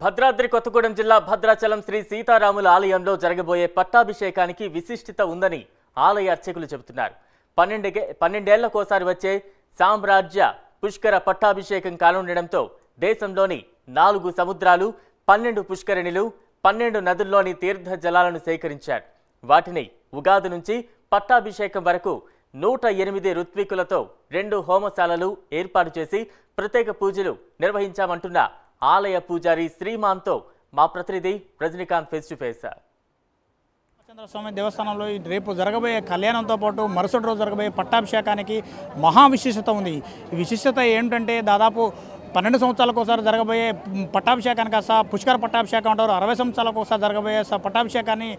భద్రాద్రి కొత్తగూడెం జిల్లా భద్రాచలం శ్రీ సీతారాముల ఆలయంలో జరగబోయే పట్టాభిషేకానికి విశిష్టత ఉందని ఆలయ అర్చకులు చెబుతున్నారు పన్నెండుకే పన్నెండేళ్లకోసారి వచ్చే సామ్రాజ్య పుష్కర పట్టాభిషేకం కానుండడంతో దేశంలోని నాలుగు సముద్రాలు పన్నెండు పుష్కరిణిలు పన్నెండు నదుల్లోని తీర్థ జలాలను సేకరించారు వాటిని ఉగాది నుంచి పట్టాభిషేకం వరకు నూట ఎనిమిది రుత్వికులతో రెండు హోమశాలలు ఏర్పాటు చేసి ప్రత్యేక పూజలు నిర్వహించామంటున్న ఆలయ పూజారి శ్రీమాన్తో మా ప్రతినిధి రజనీకాంత్ ఫేస్ టు ఫేస్ స్వామి దేవస్థానంలో రేపు జరగబోయే కళ్యాణంతో పాటు మరుసటి రోజు జరగబోయే పట్టాభిషేకానికి మహా విశిష్టత ఉంది విశిష్టత ఏంటంటే దాదాపు పన్నెండు సంవత్సరాలకు ఒకసారి జరగబోయే పట్టాభిషేకాన్ని కాస్త పుష్కర పట్టాభిషేకం అంటారు అరవై సంవత్సరాలకు ఒకసారి జరగబోయే పట్టాభిషేకాన్ని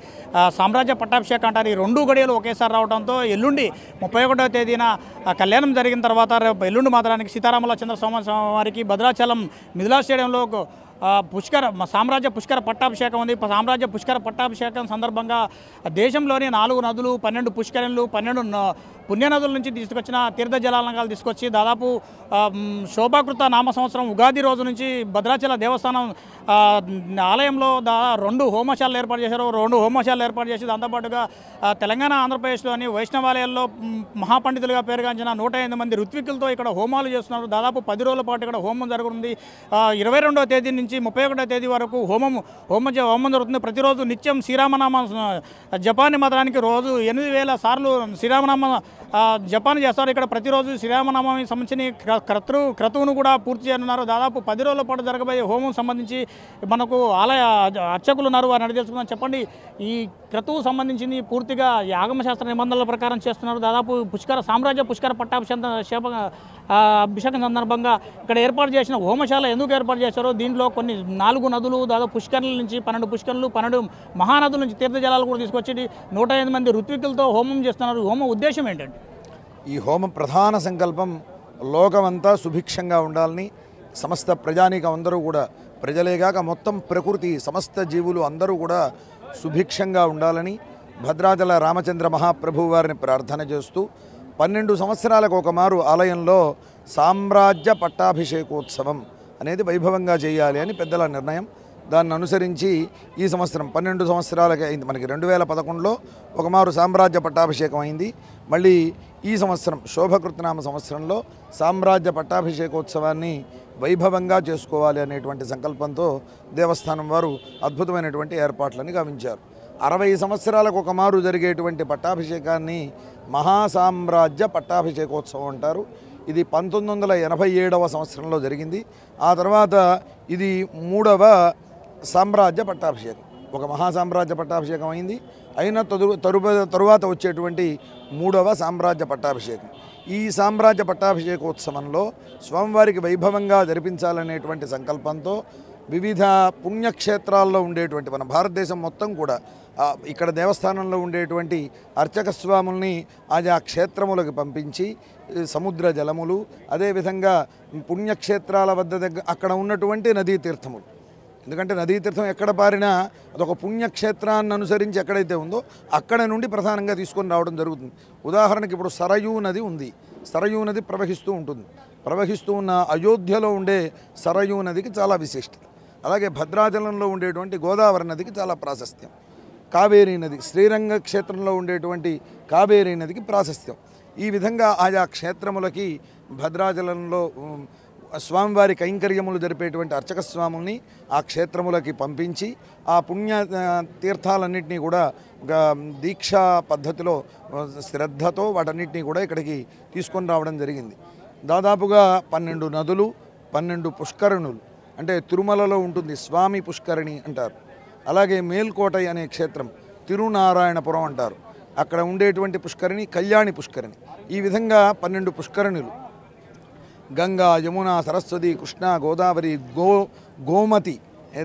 సామ్రాజ్య పట్టాభిషేకం అంటారు ఈ రెండు గడియలు ఒకేసారి రావడంతో ఎల్లుండి ముప్పై ఒకటవ తేదీన కళ్యాణం జరిగిన తర్వాత రేపు ఎల్లుండి మాత్రానికి సీతారాముల చంద్ర స్వామి వారికి భద్రాచలం మిథిలా స్టేడియంలో పుష్కర సామ్రాజ్య పుష్కర పట్టాభిషేకం ఉంది సామ్రాజ్య పుష్కర పట్టాభిషేకం సందర్భంగా దేశంలోని నాలుగు నదులు పన్నెండు పుష్కరణలు పన్నెండు పుణ్యనదుల నుంచి తీసుకొచ్చిన తీర్థ జలాలంకాలు తీసుకొచ్చి దాదాపు శోభాకృత నామ సంవత్సరం ఉగాది రోజు నుంచి భద్రాచల దేవస్థానం ఆలయంలో దా రెండు హోమశాలలు ఏర్పాటు చేశారు రెండు హోమశాలలు ఏర్పాటు చేసి దాంతోపాటుగా తెలంగాణ ఆంధ్రప్రదేశ్లోని వైష్ణవాలయాల్లో మహాపండితులుగా పేరుగాంచిన నూట ఎనిమిది మంది ఋత్వికులతో ఇక్కడ హోమాలు చేస్తున్నారు దాదాపు పది రోజుల పాటు ఇక్కడ హోమం జరుగుతుంది ఇరవై రెండవ తేదీ నుంచి ముప్పై ఒకటో తేదీ వరకు హోమం హోమ హోమం జరుగుతుంది ప్రతిరోజు నిత్యం శ్రీరామనామ జపాన్ మాత్రానికి రోజు ఎనిమిది వేల సార్లు శ్రీరామనామ జపాన్ చేస్తారు ఇక్కడ ప్రతిరోజు శ్రీరామనవమి సంబంధించిన క్రతృ క్రతువును కూడా పూర్తి చేయనున్నారు దాదాపు పది రోజుల పాటు జరగబోయే హోమం సంబంధించి మనకు ఆలయ అర్చకులు ఉన్నారు వారిని అడిగి తెలుసుకుందాం చెప్పండి ఈ క్రతువు సంబంధించింది పూర్తిగా యాగమశాస్త్ర నిబంధనల ప్రకారం చేస్తున్నారు దాదాపు పుష్కర సామ్రాజ్య పుష్కర పట్టాభిషేక శేప అభిషేకం సందర్భంగా ఇక్కడ ఏర్పాటు చేసిన హోమశాల ఎందుకు ఏర్పాటు చేశారో దీంట్లో కొన్ని నాలుగు నదులు దాదాపు పుష్కరుల నుంచి పన్నెండు పుష్కరులు పన్నెండు మహానదుల నుంచి తీర్థజలాలు కూడా తీసుకొచ్చి నూట మంది ఋత్వికులతో హోమం చేస్తున్నారు హోమం ఉద్దేశం ఏంటండి ఈ హోమం ప్రధాన సంకల్పం లోకమంతా సుభిక్షంగా ఉండాలని సమస్త ప్రజానీకం అందరూ కూడా ప్రజలేగాక మొత్తం ప్రకృతి సమస్త జీవులు అందరూ కూడా సుభిక్షంగా ఉండాలని భద్రాచల రామచంద్ర మహాప్రభు వారిని ప్రార్థన చేస్తూ పన్నెండు సంవత్సరాలకు ఒకమారు ఆలయంలో సామ్రాజ్య పట్టాభిషేకోత్సవం అనేది వైభవంగా చేయాలి అని పెద్దల నిర్ణయం దాన్ని అనుసరించి ఈ సంవత్సరం పన్నెండు సంవత్సరాలకి అయింది మనకి రెండు వేల పదకొండులో ఒకమారు సామ్రాజ్య పట్టాభిషేకం అయింది మళ్ళీ ఈ సంవత్సరం శోభకృతనామ సంవత్సరంలో సామ్రాజ్య పట్టాభిషేకోత్సవాన్ని వైభవంగా చేసుకోవాలి అనేటువంటి సంకల్పంతో దేవస్థానం వారు అద్భుతమైనటువంటి ఏర్పాట్లను గావించారు అరవై సంవత్సరాలకు ఒకమారు జరిగేటువంటి పట్టాభిషేకాన్ని మహాసామ్రాజ్య పట్టాభిషేకోత్సవం అంటారు ఇది పంతొమ్మిది వందల ఎనభై ఏడవ సంవత్సరంలో జరిగింది ఆ తర్వాత ఇది మూడవ సామ్రాజ్య పట్టాభిషేకం ఒక మహాసామ్రాజ్య పట్టాభిషేకం అయింది అయిన తరు తరువాత వచ్చేటువంటి మూడవ సామ్రాజ్య పట్టాభిషేకం ఈ సామ్రాజ్య పట్టాభిషేకోత్సవంలో స్వామివారికి వైభవంగా జరిపించాలనేటువంటి సంకల్పంతో వివిధ పుణ్యక్షేత్రాల్లో ఉండేటువంటి మన భారతదేశం మొత్తం కూడా ఇక్కడ దేవస్థానంలో ఉండేటువంటి అర్చక స్వాముల్ని ఆ క్షేత్రములకు పంపించి సముద్ర జలములు అదేవిధంగా పుణ్యక్షేత్రాల వద్ద దగ్గర అక్కడ ఉన్నటువంటి నదీ తీర్థములు ఎందుకంటే నదీ తీర్థం ఎక్కడ పారినా అదొక పుణ్యక్షేత్రాన్ని అనుసరించి ఎక్కడైతే ఉందో అక్కడ నుండి ప్రధానంగా తీసుకొని రావడం జరుగుతుంది ఉదాహరణకి ఇప్పుడు సరయూ నది ఉంది సరయూ నది ప్రవహిస్తూ ఉంటుంది ప్రవహిస్తూ ఉన్న అయోధ్యలో ఉండే సరయూ నదికి చాలా విశిష్టత అలాగే భద్రాచలంలో ఉండేటువంటి గోదావరి నదికి చాలా ప్రాశస్త్యం కావేరీ నది శ్రీరంగ క్షేత్రంలో ఉండేటువంటి కావేరీ నదికి ప్రాశస్త్యం ఈ విధంగా ఆయా క్షేత్రములకి భద్రాచలంలో స్వామివారి కైంకర్యములు జరిపేటువంటి అర్చక స్వాముల్ని ఆ క్షేత్రములకి పంపించి ఆ పుణ్య తీర్థాలన్నింటినీ కూడా దీక్షా పద్ధతిలో శ్రద్ధతో వాటన్నిటినీ కూడా ఇక్కడికి తీసుకొని రావడం జరిగింది దాదాపుగా పన్నెండు నదులు పన్నెండు పుష్కరణులు అంటే తిరుమలలో ఉంటుంది స్వామి పుష్కరిణి అంటారు అలాగే మేల్కోటై అనే క్షేత్రం తిరునారాయణపురం అంటారు అక్కడ ఉండేటువంటి పుష్కరిణి కళ్యాణి పుష్కరిణి ఈ విధంగా పన్నెండు పుష్కరిణులు గంగా యమున సరస్వతి కృష్ణ గోదావరి గో గోమతి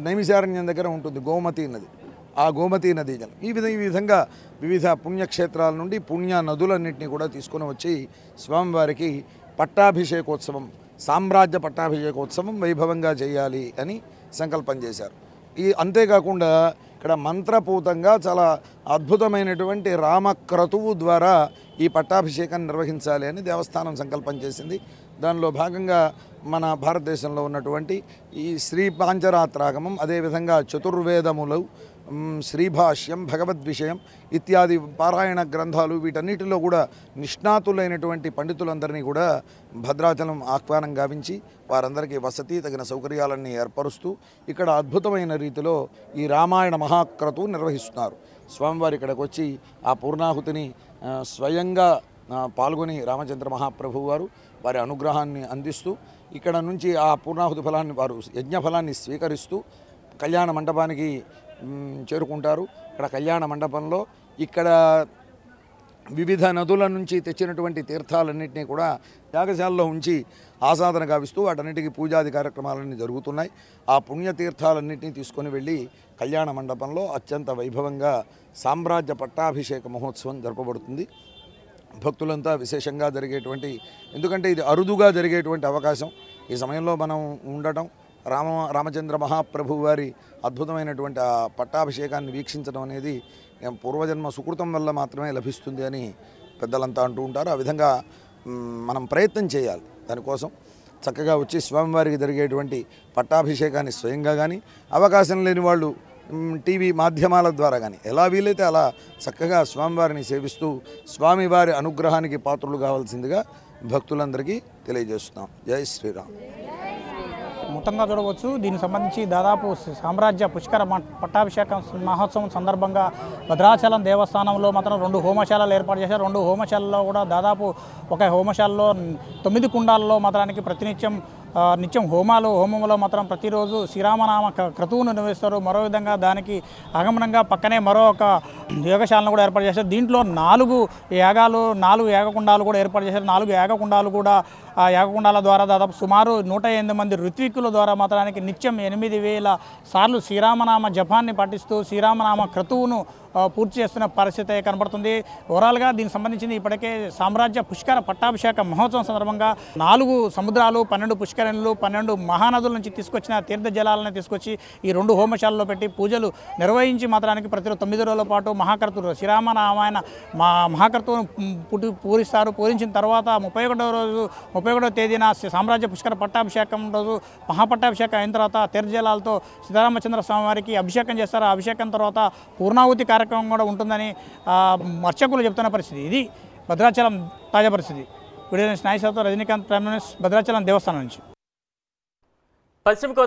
నైమిశారణ్యం దగ్గర ఉంటుంది గోమతి నది ఆ గోమతి నది జలం ఈ విధంగా ఈ విధంగా వివిధ పుణ్యక్షేత్రాల నుండి పుణ్య నదులన్నింటినీ కూడా తీసుకుని వచ్చి స్వామివారికి పట్టాభిషేకోత్సవం సామ్రాజ్య పట్టాభిషేకోత్సవం వైభవంగా చేయాలి అని సంకల్పం చేశారు ఈ అంతేకాకుండా ఇక్కడ మంత్రపూతంగా చాలా అద్భుతమైనటువంటి రామక్రతువు ద్వారా ఈ పట్టాభిషేకాన్ని నిర్వహించాలి అని దేవస్థానం సంకల్పం చేసింది దానిలో భాగంగా మన భారతదేశంలో ఉన్నటువంటి ఈ శ్రీ పాంచరాత్రాగమం అదేవిధంగా చతుర్వేదములు శ్రీభాష్యం భగవద్విషయం ఇత్యాది పారాయణ గ్రంథాలు వీటన్నిటిలో కూడా నిష్ణాతులైనటువంటి పండితులందరినీ కూడా భద్రాచలం ఆహ్వానం గావించి వారందరికీ వసతి తగిన సౌకర్యాలన్నీ ఏర్పరుస్తూ ఇక్కడ అద్భుతమైన రీతిలో ఈ రామాయణ మహాక్రతు నిర్వహిస్తున్నారు స్వామివారి ఇక్కడికి వచ్చి ఆ పూర్ణాహుతిని స్వయంగా పాల్గొని రామచంద్ర మహాప్రభు వారు వారి అనుగ్రహాన్ని అందిస్తూ ఇక్కడ నుంచి ఆ పూర్ణాహుతి ఫలాన్ని వారు యజ్ఞ ఫలాన్ని స్వీకరిస్తూ కళ్యాణ మంటపానికి చేరుకుంటారు ఇక్కడ కళ్యాణ మండపంలో ఇక్కడ వివిధ నదుల నుంచి తెచ్చినటువంటి తీర్థాలన్నింటినీ కూడా యాగశాలలో ఉంచి ఆసాదన కావిస్తూ వాటన్నిటికీ పూజాది కార్యక్రమాలన్నీ జరుగుతున్నాయి ఆ పుణ్యతీర్థాలన్నింటినీ తీసుకొని వెళ్ళి కళ్యాణ మండపంలో అత్యంత వైభవంగా సామ్రాజ్య పట్టాభిషేక మహోత్సవం జరపబడుతుంది భక్తులంతా విశేషంగా జరిగేటువంటి ఎందుకంటే ఇది అరుదుగా జరిగేటువంటి అవకాశం ఈ సమయంలో మనం ఉండటం రామ రామచంద్ర మహాప్రభు వారి అద్భుతమైనటువంటి ఆ పట్టాభిషేకాన్ని వీక్షించడం అనేది పూర్వజన్మ సుకృతం వల్ల మాత్రమే లభిస్తుంది అని పెద్దలంతా అంటూ ఉంటారు ఆ విధంగా మనం ప్రయత్నం చేయాలి దానికోసం చక్కగా వచ్చి స్వామివారికి జరిగేటువంటి పట్టాభిషేకాన్ని స్వయంగా కానీ అవకాశం లేని వాళ్ళు టీవీ మాధ్యమాల ద్వారా కానీ ఎలా వీలైతే అలా చక్కగా స్వామివారిని సేవిస్తూ స్వామివారి అనుగ్రహానికి పాత్రలు కావాల్సిందిగా భక్తులందరికీ తెలియజేస్తున్నాం జై శ్రీరామ్ మొత్తంగా చూడవచ్చు దీనికి సంబంధించి దాదాపు సామ్రాజ్య పుష్కర పట్టాభిషేకం మహోత్సవం సందర్భంగా భద్రాచలం దేవస్థానంలో మాత్రం రెండు హోమశాలలు ఏర్పాటు చేశారు రెండు హోమశాలలో కూడా దాదాపు ఒక హోమశాలలో తొమ్మిది కుండాల్లో మాత్రానికి ప్రతినిత్యం నిత్యం హోమాలు హోమంలో మాత్రం ప్రతిరోజు శ్రీరామనామ క్రతువును నిర్వహిస్తారు మరో విధంగా దానికి ఆగమనంగా పక్కనే మరో ఒక యోగశాలను కూడా ఏర్పాటు చేశారు దీంట్లో నాలుగు యాగాలు నాలుగు యాగకుండాలు కూడా ఏర్పాటు చేశారు నాలుగు యాగకుండాలు కూడా యాగకుండాల ద్వారా దాదాపు సుమారు నూట ఎనిమిది మంది ఋత్వికుల ద్వారా మాత్రానికి నిత్యం ఎనిమిది వేల సార్లు శ్రీరామనామ జపాన్ని పాటిస్తూ శ్రీరామనామ క్రతువును పూర్తి చేస్తున్న పరిస్థితి కనబడుతుంది ఓవరాల్గా దీనికి సంబంధించింది ఇప్పటికే సామ్రాజ్య పుష్కర పట్టాభిషేక మహోత్సవం సందర్భంగా నాలుగు సముద్రాలు పన్నెండు పుష్కరణలు పన్నెండు మహానదుల నుంచి తీసుకొచ్చిన తీర్థ జలాలను తీసుకొచ్చి ఈ రెండు హోమశాలలో పెట్టి పూజలు నిర్వహించి మాత్రానికి ప్రతి తొమ్మిది రోజుల పాటు మహాకర్తులు శ్రీరామనామాయణ మా మహాకర్తువును పూరిస్తారు పూరించిన తర్వాత ముప్పై ఒకటో రోజు ముప్పై తేదీన సామ్రాజ్య పుష్కర పట్టాభిషేకం రోజు మహాపట్టాభిషేకం అయిన తర్వాత తెరజలాలతో సీతారామచంద్ర స్వామి వారికి అభిషేకం చేస్తారు అభిషేకం తర్వాత పూర్ణాహుతి కార్యక్రమం కూడా ఉంటుందని అర్చకులు చెప్తున్న పరిస్థితి ఇది భద్రాచలం తాజా పరిస్థితి వీడియో నుంచి రజనీకాంత్ ప్రైమ్ మినిస్టర్ భద్రాచలం దేవస్థానం నుంచి పశ్చిమ